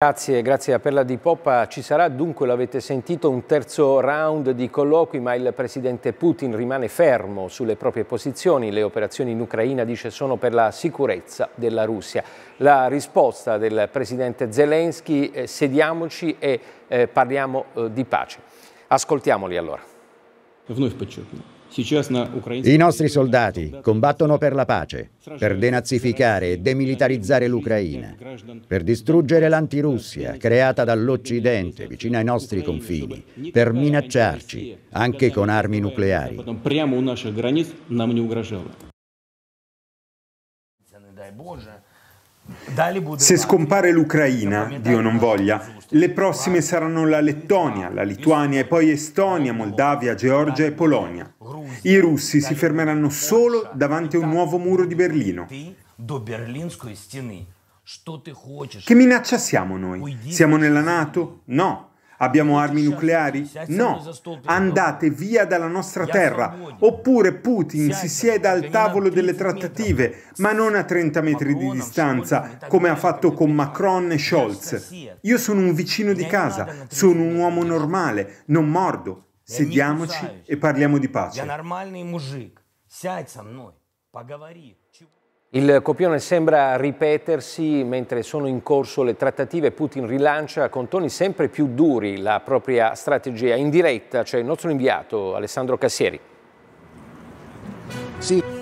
Grazie, grazie a Perla di Poppa. Ci sarà dunque, l'avete sentito, un terzo round di colloqui, ma il presidente Putin rimane fermo sulle proprie posizioni. Le operazioni in Ucraina, dice, sono per la sicurezza della Russia. La risposta del presidente Zelensky, eh, sediamoci e eh, parliamo eh, di pace. Ascoltiamoli allora. Вновь подчеркну. I nostri soldati combattono per la pace, per denazificare e demilitarizzare l'Ucraina, per distruggere l'antirussia creata dall'Occidente vicino ai nostri confini, per minacciarci anche con armi nucleari. Se scompare l'Ucraina, Dio non voglia, le prossime saranno la Lettonia, la Lituania e poi Estonia, Moldavia, Georgia e Polonia i russi si fermeranno solo davanti a un nuovo muro di Berlino. Che minaccia siamo noi? Siamo nella Nato? No. Abbiamo armi nucleari? No. Andate via dalla nostra terra. Oppure Putin si sieda al tavolo delle trattative, ma non a 30 metri di distanza, come ha fatto con Macron e Scholz. Io sono un vicino di casa, sono un uomo normale, non mordo, Sediamoci e parliamo di pace. Il copione sembra ripetersi mentre sono in corso le trattative. Putin rilancia con toni sempre più duri la propria strategia. In diretta c'è cioè il nostro inviato Alessandro Cassieri. Sì.